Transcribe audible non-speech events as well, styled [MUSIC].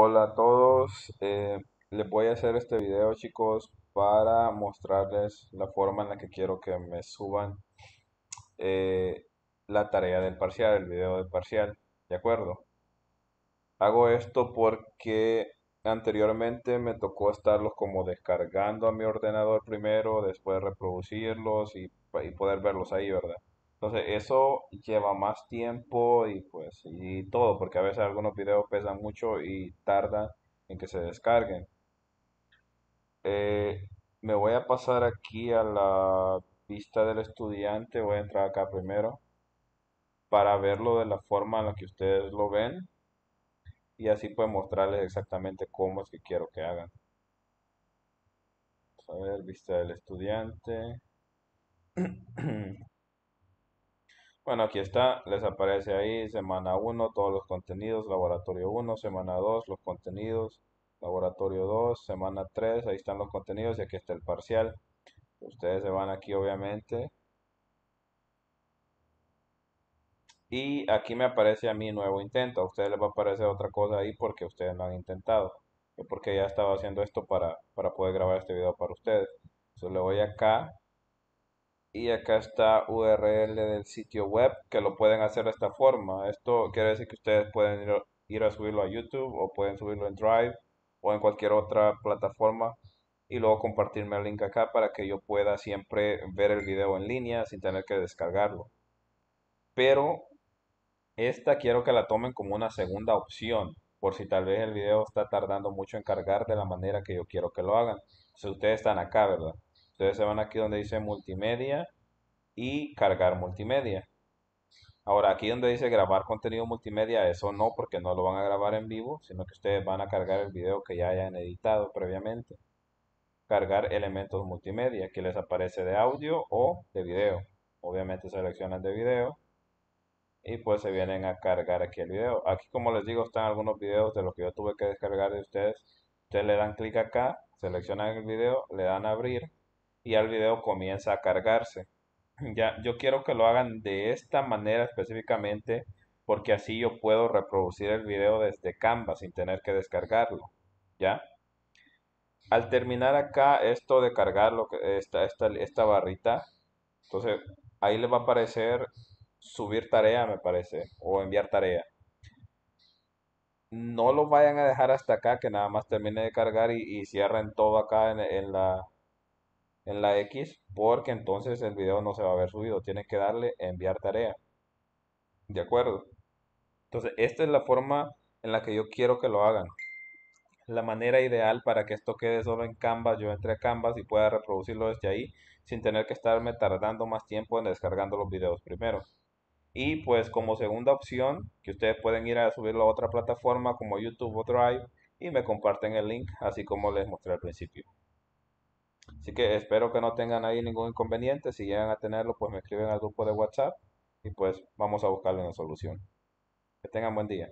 Hola a todos, eh, les voy a hacer este video chicos para mostrarles la forma en la que quiero que me suban eh, la tarea del parcial, el video del parcial, ¿de acuerdo? Hago esto porque anteriormente me tocó estarlos como descargando a mi ordenador primero, después reproducirlos y poder verlos ahí, ¿verdad? Entonces eso lleva más tiempo y pues y todo, porque a veces algunos videos pesan mucho y tardan en que se descarguen. Eh, me voy a pasar aquí a la vista del estudiante, voy a entrar acá primero para verlo de la forma en la que ustedes lo ven y así puedo mostrarles exactamente cómo es que quiero que hagan. Vamos a ver, vista del estudiante. [CLEARS THROAT] [CLEARS THROAT] Bueno, aquí está, les aparece ahí semana 1 todos los contenidos, laboratorio 1, semana 2 los contenidos, laboratorio 2, semana 3, ahí están los contenidos y aquí está el parcial. Ustedes se van aquí obviamente. Y aquí me aparece a mi nuevo intento, a ustedes les va a aparecer otra cosa ahí porque ustedes no han intentado. porque ya estaba haciendo esto para, para poder grabar este video para ustedes. Entonces le voy acá y acá está URL del sitio web que lo pueden hacer de esta forma. Esto quiere decir que ustedes pueden ir, a subirlo a YouTube o pueden subirlo en Drive o en cualquier otra plataforma y luego compartirme el link acá para que yo pueda siempre ver el video en línea sin tener que descargarlo. Pero esta quiero que la tomen como una segunda opción por si tal vez el video está tardando mucho en cargar de la manera que yo quiero que lo hagan. Si ustedes están acá, ¿verdad? Ustedes se van aquí donde dice multimedia y cargar multimedia. Ahora aquí donde dice grabar contenido multimedia, eso no porque no lo van a grabar en vivo, sino que ustedes van a cargar el video que ya hayan editado previamente. Cargar elementos multimedia, que les aparece de audio o de video. Obviamente seleccionan de video y pues se vienen a cargar aquí el video. Aquí como les digo están algunos videos de los que yo tuve que descargar de ustedes. Ustedes le dan clic acá, seleccionan el video, le dan a abrir y ya el video comienza a cargarse. Ya, yo quiero que lo hagan de esta manera específicamente porque así yo puedo reproducir el video desde Canva sin tener que descargarlo. ¿Ya? Al terminar acá esto de cargar lo que, esta, esta, esta barrita, entonces ahí les va a aparecer subir tarea, me parece, o enviar tarea. No lo vayan a dejar hasta acá, que nada más termine de cargar y, cierren todo acá en, la, en la X porque entonces el video no se va a haber subido. tiene que darle enviar tarea. ¿De acuerdo? Entonces, esta es la forma en la que yo quiero que lo hagan. La manera ideal para que esto quede solo en Canvas, yo entre a Canvas y pueda reproducirlo desde ahí sin tener que estarme tardando más tiempo en descargando los videos primero. Y pues como segunda opción, que ustedes pueden ir a subirlo a otra plataforma como YouTube o Drive y me comparten el link así como les mostré al principio. Así que espero que no tengan ahí ningún inconveniente. Si llegan a tenerlo, pues me escriben al grupo de WhatsApp y pues vamos a buscarle una solución. Que tengan buen día.